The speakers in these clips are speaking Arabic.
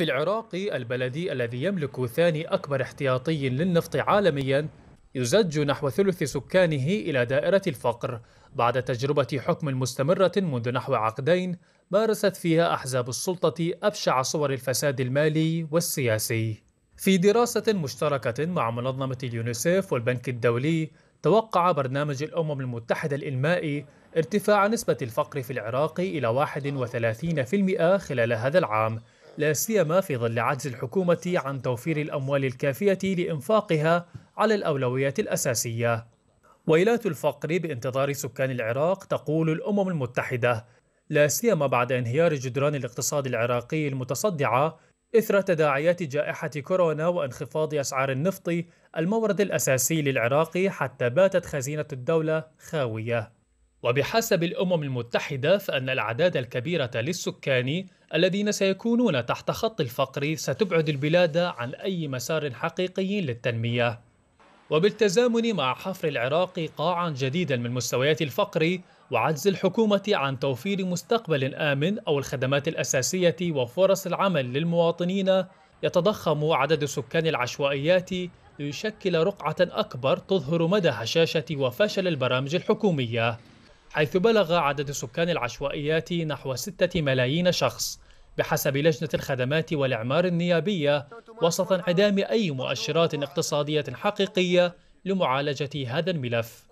في العراق البلدي الذي يملك ثاني أكبر احتياطي للنفط عالميا يزج نحو ثلث سكانه إلى دائرة الفقر بعد تجربة حكم مستمرة منذ نحو عقدين مارست فيها أحزاب السلطة أبشع صور الفساد المالي والسياسي في دراسة مشتركة مع منظمة اليونيسيف والبنك الدولي توقع برنامج الأمم المتحدة الإنمائي ارتفاع نسبة الفقر في العراق إلى 31% خلال هذا العام لا سيما في ظل عجز الحكومة عن توفير الأموال الكافية لإنفاقها على الأولويات الأساسية. ويلات الفقر بانتظار سكان العراق تقول الأمم المتحدة، لا سيما بعد انهيار جدران الاقتصاد العراقي المتصدعة إثر تداعيات جائحة كورونا وانخفاض أسعار النفط المورد الأساسي للعراق حتى باتت خزينة الدولة خاوية. وبحسب الأمم المتحدة فإن الأعداد الكبيرة للسكان الذين سيكونون تحت خط الفقر ستبعد البلاد عن أي مسار حقيقي للتنمية. وبالتزامن مع حفر العراق قاعا جديدا من مستويات الفقر وعجز الحكومة عن توفير مستقبل آمن أو الخدمات الأساسية وفرص العمل للمواطنين يتضخم عدد سكان العشوائيات ليشكل رقعة أكبر تظهر مدى هشاشة وفشل البرامج الحكومية حيث بلغ عدد سكان العشوائيات نحو 6 ملايين شخص بحسب لجنة الخدمات والإعمار النيابية وسط انعدام أي مؤشرات اقتصادية حقيقية لمعالجة هذا الملف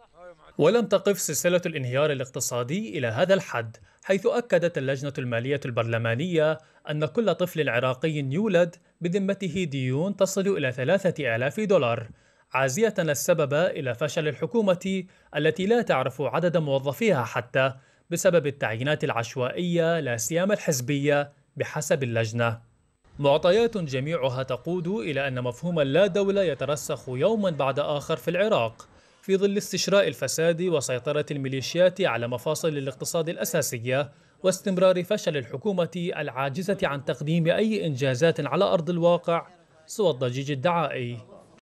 ولم تقف سلسلة الانهيار الاقتصادي إلى هذا الحد حيث أكدت اللجنة المالية البرلمانية أن كل طفل عراقي يولد بذمته ديون تصل إلى 3000 دولار عازية السبب إلى فشل الحكومة التي لا تعرف عدد موظفيها حتى بسبب التعيينات العشوائية لا سيما الحزبية بحسب اللجنة. معطيات جميعها تقود إلى أن مفهوم اللا دولة يترسخ يوما بعد آخر في العراق في ظل استشراء الفساد وسيطرة الميليشيات على مفاصل الاقتصاد الأساسية واستمرار فشل الحكومة العاجزة عن تقديم أي إنجازات على أرض الواقع سوى الضجيج الدعائي